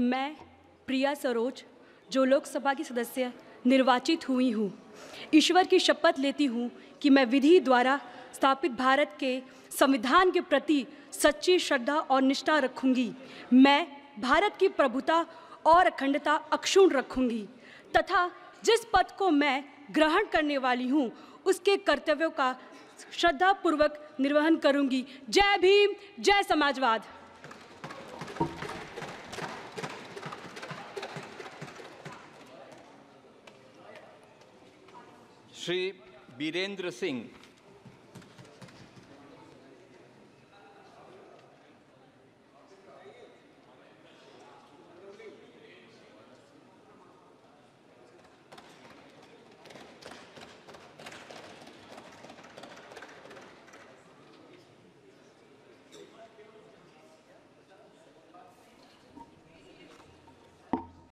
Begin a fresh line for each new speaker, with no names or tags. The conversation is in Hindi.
मैं प्रिया सरोज जो लोकसभा की सदस्य निर्वाचित हुई हूँ ईश्वर की शपथ लेती हूँ कि मैं विधि द्वारा स्थापित भारत के संविधान के प्रति सच्ची श्रद्धा और निष्ठा रखूंगी मैं भारत की प्रभुता और अखंडता अक्षुण रखूंगी तथा जिस पद को मैं ग्रहण करने वाली हूँ उसके कर्तव्यों का श्रद्धापूर्वक निर्वहन करूंगी जय भीम जय समाजवाद
श्री बीरेंद्र सिंह